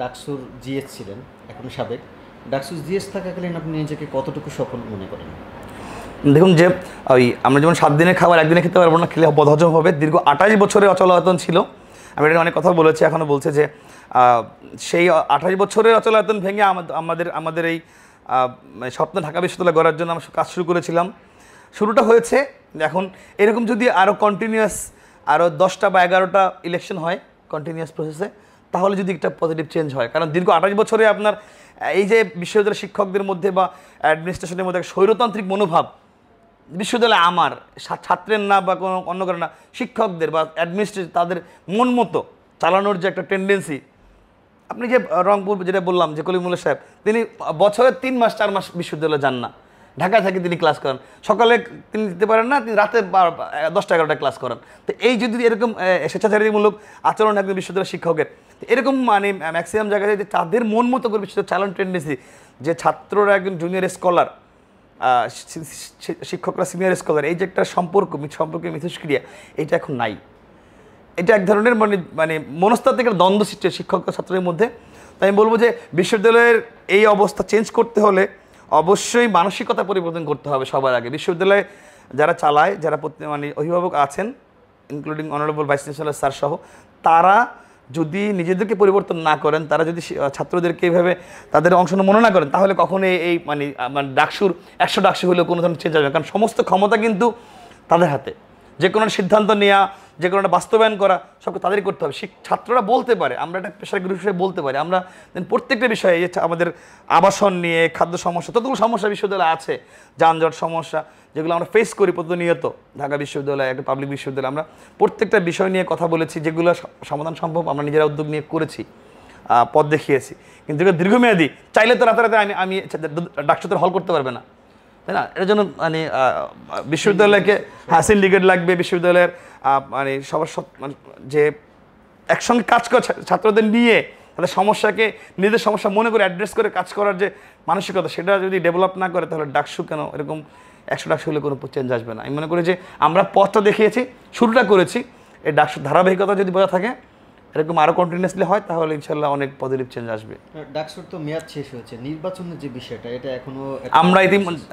ডাকসুর জিএস ছিলেন এখন সাবেক ডাকসুর জিএস থাকাকালীন আপনি নিজেকে কতটুকু সফল মনে করেন দেখুন যে ওই আমরা যেমন সাত দিনের খাবার একদিনে খেতে পারবো না খেলে বদহজম হবে দীর্ঘ আঠাশ বছরের অচলায়তন ছিল আমি এটা অনেক কথা বলেছি এখনও বলছে যে সেই আঠাশ বছরের অচলায়তন ভেঙে আমাদের আমাদের এই মানে স্বপ্ন ঢাকা বিশ্ববিদ্যালয় গড়ার জন্য আমরা কাজ শুরু করেছিলাম শুরুটা হয়েছে এখন এরকম যদি আরও কন্টিনিউয়াস আরও দশটা বা এগারোটা ইলেকশন হয় কন্টিনিউয়াস প্রসেসে তাহলে যদি একটা পজিটিভ চেঞ্জ হয় কারণ দীর্ঘ আঠাশ বছরে আপনার এই যে বিশ্ববিদ্যালয়ের শিক্ষকদের মধ্যে বা অ্যাডমিনিস্ট্রেশনের মধ্যে স্বৈরতান্ত্রিক মনোভাব বিশ্ববিদ্যালয় আমার ছাত্রের না বা কোনো অন্য কারণ না শিক্ষকদের বা অ্যাডমিনিস্ট্রেশন তাদের মন মতো চালানোর যে একটা টেন্ডেন্সি আপনি যে রংপুর যেটা বললাম যে কলিমুল্লা সাহেব তিনি বছরের তিন মাস চার মাস বিশ্ববিদ্যালয়ে যান না ঢাকা থেকে তিনি ক্লাস করেন সকালে তিনি দিতে পারেন না তিনি রাতে দশটা এগারোটা ক্লাস করেন তো এই যদি এরকম স্বেচ্ছাচারীমূলক আচরণ একদম বিশ্ববিদ্যালয় শিক্ষকের এরকম মানে ম্যাক্সিমাম জায়গায় যে তাদের মন মতো করবে সেটা চালান টেন্ডেন্সি যে ছাত্ররা একজন জুনিয়র স্কলার শিক্ষকরা সিনিয়র স্কলার এই যে একটা সম্পর্ক সম্পর্কে মিথস্ক্রিয়া এটা এখন নাই এটা এক ধরনের মানে মানে মনস্তাত্ত্বিক দ্বন্দ্ব সৃষ্টি শিক্ষক ছাত্রের মধ্যে তাই আমি বলবো যে বিশ্ববিদ্যালয়ের এই অবস্থা চেঞ্জ করতে হলে অবশ্যই মানসিকতা পরিবর্তন করতে হবে সবার আগে বিশ্ববিদ্যালয়ে যারা চালায় যারা মানে অভিভাবক আছেন including honourable vice chancellor sir সহ তারা যদি নিজেদেরকে পরিবর্তন না করেন তারা যদি ছাত্রদেরকে এভাবে তাদের অংশ মনে না করেন তাহলে কখনো এই মানে, মানে ডাকসুর একশো ডাকসু হলেও কোনো ধরনের চেঞ্জ হবে কারণ সমস্ত ক্ষমতা কিন্তু তাদের হাতে যে কোনো সিদ্ধান্ত নেওয়া যে কোনো বাস্তবায়ন করা সব তাদেরই করতে হবে ছাত্ররা বলতে পারে আমরা একটা পেশার গ্রুপ হিসেবে বলতে পারি আমরা প্রত্যেকটা বিষয়ে আমাদের আবাসন নিয়ে খাদ্য সমস্যা ততগুলো সমস্যা বিশ্ববিদ্যালয়ে আছে যানজট সমস্যা যেগুলো আমরা ফেস করি প্রতিনিয়ত ঢাকা বিশ্ববিদ্যালয় একটা পাবলিক বিশ্ববিদ্যালয় আমরা প্রত্যেকটা বিষয় নিয়ে কথা বলেছি যেগুলো সমাধান সম্ভব আমরা নিজেরা উদ্যোগ নিয়ে করেছি পথ দেখিয়েছি কিন্তু দীর্ঘমেয়াদী চাইলে তো রাতারাতি আমি আমি ডাক্তার হল করতে পারবে না তাই না এটার জন্য মানে বিশ্ববিদ্যালয়কে হ্যাঁ সিন্ডিকেট লাগবে বিশ্ববিদ্যালয়ের মানে সবার সব মানে যে একসঙ্গে কাজ করা ছাত্রদের নিয়ে তাদের সমস্যাকে নিজেদের সমস্যা মনে করে অ্যাড্রেস করে কাজ করার যে মানসিকতা সেটা যদি ডেভেলপ না করে তাহলে ডাকসু কেন এরকম একশো ডাকসু হলে কোনো চেঞ্জ আসবে না আমি মনে করি যে আমরা পথটা দেখিয়েছি শুরুটা করেছি এই ডাকসু ধারাবাহিকতা যদি বজায় থাকে এরকম আরও কন্টিনিউসলি হয় তাহলে ইনশাআল্লাহ অনেক পজিটিভ চেঞ্জ আসবে ডাকসুর তো মেয়াদ শেষ হয়েছে নির্বাচনের যে বিষয়টা এটা এখনো আমরা ইতিমধ্যে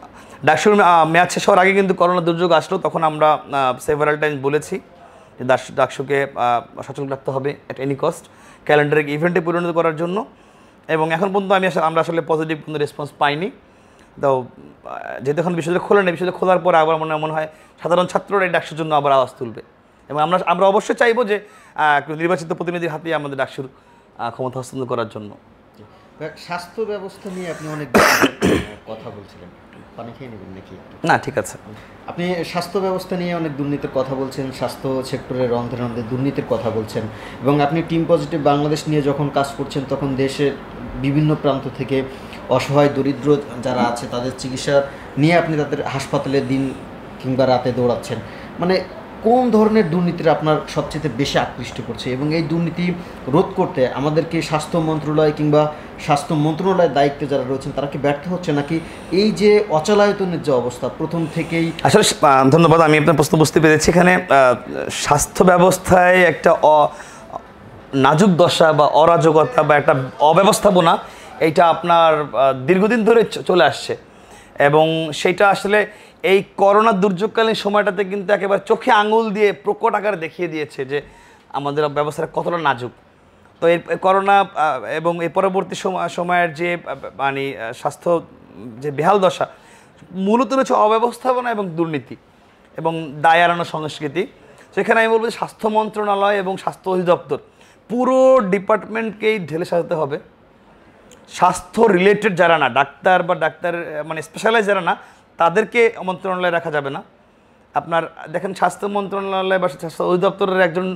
ডাকসুর মেয়াদ শেষ হওয়ার আগে কিন্তু করোনা দুর্যোগ আসলো তখন আমরা সেভারাল টাইম বলেছি যে ডাকসুকে সচেতন রাখতে হবে অ্যাট এনি কস্ট ক্যালেন্ডারে ইভেন্টে পরিণত করার জন্য এবং এখন পর্যন্ত আমি আমরা আসলে পজিটিভ কোনো রেসপন্স পাইনি তো যেহেতু এখন বিষয়টা খোলা নেই বিষয়টা খোলার পর আবার মনে মনে হয় সাধারণ ছাত্ররা এই ডাকসুর জন্য আবার আওয়াজ তুলবে এবং আমরা আমরা অবশ্যই চাইবো যে নির্বাচিত প্রতিনিধির হাতে আমাদের ডাকসুর ক্ষমতা হস্তান্তর করার জন্য স্বাস্থ্য ব্যবস্থা নিয়ে আপনি অনেক কথা বলছিলেন পানি খেয়ে নেবেন নাকি না ঠিক আছে আপনি স্বাস্থ্য ব্যবস্থা নিয়ে অনেক দুর্নীতির কথা বলছেন স্বাস্থ্য সেক্টরের অন্ধে অন্ধে দুর্নীতির কথা বলছেন এবং আপনি টিম পজিটিভ বাংলাদেশ নিয়ে যখন কাজ করছেন তখন দেশের বিভিন্ন প্রান্ত থেকে অসহায় দরিদ্র যারা আছে তাদের চিকিৎসা নিয়ে আপনি তাদের হাসপাতালে দিন কিংবা রাতে দৌড়াচ্ছেন মানে কোন ধরনের দুর্নীতির আপনার সবচেয়ে বেশি আকৃষ্ট করছে এবং এই দুর্নীতি রোধ করতে আমাদেরকে স্বাস্থ্য মন্ত্রণালয় কিংবা স্বাস্থ্য মন্ত্রণালয়ের দায়িত্বে যারা রয়েছেন তারা কি ব্যর্থ হচ্ছে নাকি এই যে অচলায়তনের যে অবস্থা প্রথম থেকেই আসলে ধন্যবাদ আমি আপনার প্রশ্ন বুঝতে পেরেছি এখানে স্বাস্থ্য ব্যবস্থায় একটা নাজুক দশা বা অরাজকতা বা একটা অব্যবস্থাপনা এটা আপনার দীর্ঘদিন ধরে চলে আসছে এবং সেটা আসলে এই করোনা দুর্যোগকালীন সময়টাতে কিন্তু একেবারে চোখে আঙুল দিয়ে প্রকট আকারে দেখিয়ে দিয়েছে যে আমাদের ব্যবস্থাটা কতটা নাজুক তো এর করোনা এবং এর পরবর্তী সময়ের যে মানে স্বাস্থ্য যে বেহাল দশা মূলত রয়েছে অব্যবস্থাপনা এবং দুর্নীতি এবং দায় এড়ানো সংস্কৃতি সেখানে আমি বলবো স্বাস্থ্য মন্ত্রণালয় এবং স্বাস্থ্য অধিদপ্তর পুরো ডিপার্টমেন্টকেই ঢেলে সাজাতে হবে স্বাস্থ্য রিলেটেড যারা না ডাক্তার বা ডাক্তার মানে স্পেশালাইজ যারা না তাদেরকে মন্ত্রণালয়ে রাখা যাবে না আপনার দেখেন স্বাস্থ্য মন্ত্রণালয় বা স্বাস্থ্য অধিদপ্তরের একজন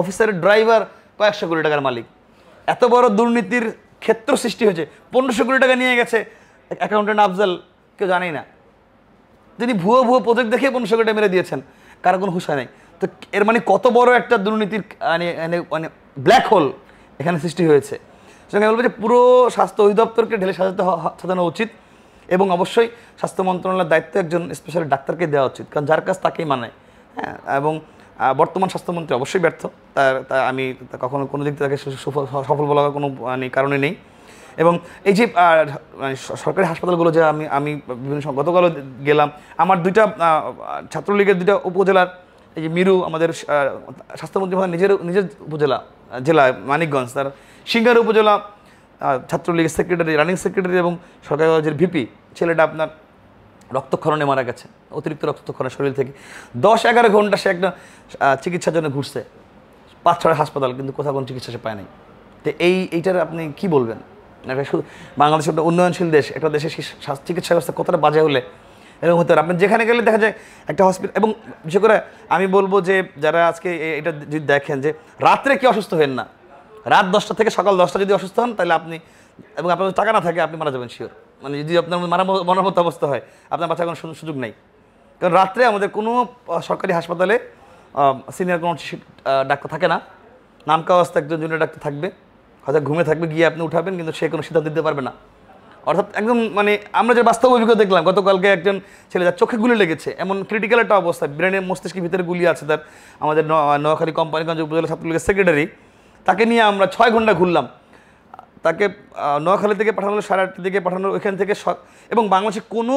অফিসারের ড্রাইভার কয়েকশো কোটি টাকার মালিক এত বড় দুর্নীতির ক্ষেত্র সৃষ্টি হয়েছে পনেরোশো কোটি টাকা নিয়ে গেছে অ্যাকাউন্টেন্ট আফজাল কেউ জানেই না তিনি ভুয়ো ভুয়ো প্রজেক্ট দেখে পনেরোশো কোটি মেরে দিয়েছেন কারো কোনো হুঁশা নেই তো এর মানে কত বড় একটা দুর্নীতির মানে মানে ব্ল্যাক মানে হোল এখানে সৃষ্টি হয়েছে সেখানে বলবো যে পুরো স্বাস্থ্য অধিদপ্তরকে ঢেলে সাজাতে সাজানো উচিত এবং অবশ্যই স্বাস্থ্য মন্ত্রণালয়ের দায়িত্ব একজন স্পেশাল ডাক্তারকে দেওয়া উচিত কারণ যার কাজ তাকেই মানে হ্যাঁ এবং বর্তমান স্বাস্থ্যমন্ত্রী অবশ্যই ব্যর্থ তার আমি কখনো কোনো দিক থেকে তাকে সফল বলার কোনো মানে কারণে নেই এবং এই যে মানে, সরকারি হাসপাতালগুলো যে আমি আমি বিভিন্ন গতকালও গেলাম আমার দুইটা ছাত্রলীগের দুইটা উপজেলার এই যে মিরু আমাদের স্বাস্থ্যমন্ত্রী মহোদয় নিজের নিজের উপজেলা জেলা মানিকগঞ্জ তার সিঙ্গার উপজেলা ছাত্রলীগ সেক্রেটারি রানিং সেক্রেটারি এবং সরকারি কলেজের ভিপি ছেলেটা আপনার রক্তক্ষরণে মারা গেছে অতিরিক্ত রক্তক্ষরণের শরীর থেকে দশ এগারো ঘন্টা সে একটা চিকিৎসার জন্য ঘুরছে পাঁচ ছড়া হাসপাতাল কিন্তু কোথাও কোনো চিকিৎসা সে পায় নাই তো এই এইটার আপনি কি বলবেন বাংলাদেশ একটা উন্নয়নশীল দেশ একটা দেশের চিকিৎসা ব্যবস্থা কতটা বাজে হলে এরকম হতে পারে আপনি যেখানে গেলে দেখা যায় একটা হসপিটাল এবং বিশেষ করে আমি বলবো যে যারা আজকে এটা যদি দেখেন যে রাত্রে কি অসুস্থ হেন না রাত দশটা থেকে সকাল দশটা যদি অসুস্থ হন তাহলে আপনি এবং আপনার টাকা না থাকে আপনি মারা যাবেন শিওর মানে যদি আপনার মারা মনের মতো অবস্থা হয় আপনার বাচ্চা কোনো সুযোগ নেই কারণ রাত্রে আমাদের কোনো সরকারি হাসপাতালে সিনিয়র কোনো ডাক্তার থাকে না নামকা অবস্থা একজন জুনিয়র ডাক্তার থাকবে হয়তো ঘুমে থাকবে গিয়ে আপনি উঠাবেন কিন্তু সে কোনো সিদ্ধান্ত দিতে পারবে না অর্থাৎ একদম মানে আমরা যে বাস্তব অভিজ্ঞতা দেখলাম গতকালকে একজন ছেলে যার চোখে গুলি লেগেছে এমন ক্রিটিক্যাল একটা অবস্থা ব্রেনের মস্তিষ্কের ভিতরে গুলি আছে তার আমাদের নোয়াখালী কোম্পানিগঞ্জ উপজেলা ছাত্রলীগের সেক্রেটারি তাকে নিয়ে আমরা ছয় ঘন্টা ঘুরলাম তাকে নোয়াখালী থেকে পাঠানো হলো সাড়ে আটটার দিকে পাঠানো ওইখান থেকে এবং বাংলাদেশের কোনো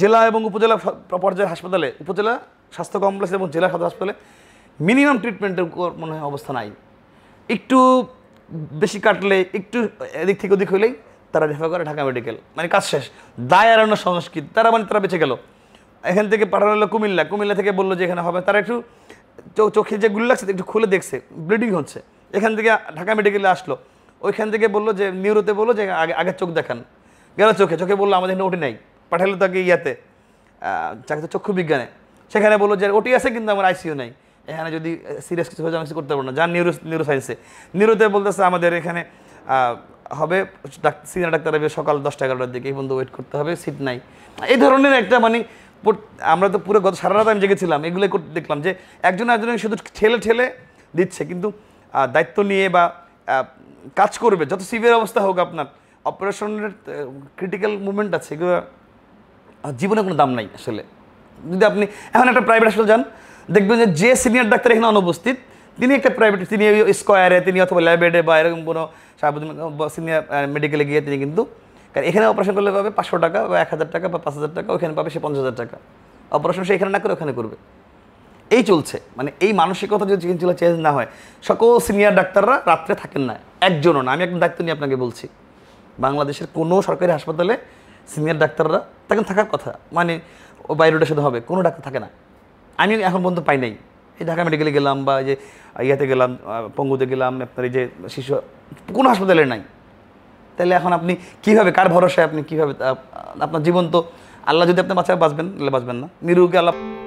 জেলা এবং উপজেলা পর্যায়ের হাসপাতালে উপজেলা স্বাস্থ্য কমপ্লেক্স এবং জেলা সদর হাসপাতালে মিনিমাম ট্রিটমেন্টের মনে হয় অবস্থা নাই একটু বেশি কাটলে একটু এদিক থেকে ওদিক হলেই তারা রেফার করে ঢাকা মেডিকেল মানে কাজ শেষ দায় এড়ানো সংস্কৃত তারা মানে তারা বেঁচে গেল এখান থেকে পাঠানো হলো কুমিল্লা কুমিল্লা থেকে বললো যে এখানে হবে তারা একটু চোখে যে গুলি লাগছে একটু খুলে দেখছে ব্লিডিং হচ্ছে এখান থেকে ঢাকা মেডিকেলে আসলো ওইখান থেকে বললো যে নিউরোতে বললো যে আগে আগের চোখ দেখান গেল চোখে চোখে বললো আমাদের এখানে ওটি নাই পাঠালো তাকে ইয়াতে চাকরি চক্ষু বিজ্ঞানে সেখানে বললো যে ওটি আছে কিন্তু আমার আইসিইউ নাই এখানে যদি সিরিয়াস কিছু হয়ে আমি করতে পারবো না যা নিউরো নিউরো সায়েন্সে নিউরোতে বলতেছে আমাদের এখানে হবে সিনিয়র ডাক্তার হবে সকাল দশটা এগারোটার দিকে এই পর্যন্ত ওয়েট করতে হবে সিট নাই এই ধরনের একটা মানে আমরা তো পুরো গত সারা রাত আমি জেগেছিলাম এগুলো করতে দেখলাম যে একজন একজন শুধু ঠেলে ঠেলে দিচ্ছে কিন্তু দায়িত্ব নিয়ে বা কাজ করবে যত সিভিয়ার অবস্থা হোক আপনার অপারেশনের ক্রিটিক্যাল মুভমেন্ট আছে এগুলো জীবনে কোনো দাম নাই আসলে যদি আপনি এখন একটা প্রাইভেট হাসপাতাল যান দেখবেন যে যে সিনিয়র ডাক্তার এখানে অনুপস্থিত তিনি একটা প্রাইভেট তিনি স্কোয়ারে তিনি অথবা ল্যাবেডে বা এরকম কোনো সার্বজনীন সিনিয়র মেডিকেলে গিয়ে তিনি কিন্তু কারণ এখানে অপারেশন করলে পাবে পাঁচশো টাকা বা এক হাজার টাকা বা পাঁচ হাজার টাকা ওখানে পাবে সে পঞ্চাশ হাজার টাকা অপারেশন সে এখানে না করে ওখানে করবে এই চলছে মানে এই মানসিকতা যদি চিকিৎসা চেঞ্জ না হয় সকল সিনিয়র ডাক্তাররা রাত্রে থাকেন না একজনও না আমি একটা দায়িত্ব নিয়ে আপনাকে বলছি বাংলাদেশের কোনো সরকারি হাসপাতালে সিনিয়র ডাক্তাররা তখন থাকার কথা মানে বাইরোটা সাথে হবে কোনো ডাক্তার থাকে না আমি এখন পর্যন্ত পাই নাই এই ঢাকা মেডিকেলে গেলাম বা যে ইয়াতে গেলাম পঙ্গুতে গেলাম আপনার এই যে শিশু কোনো হাসপাতালে নাই তাহলে এখন আপনি কিভাবে কার ভরসায় আপনি কিভাবে আপনার জীবন তো আল্লাহ যদি আপনি বাঁচায় বাঁচবেন তাহলে বাঁচবেন না নিরুকে আল্লাহ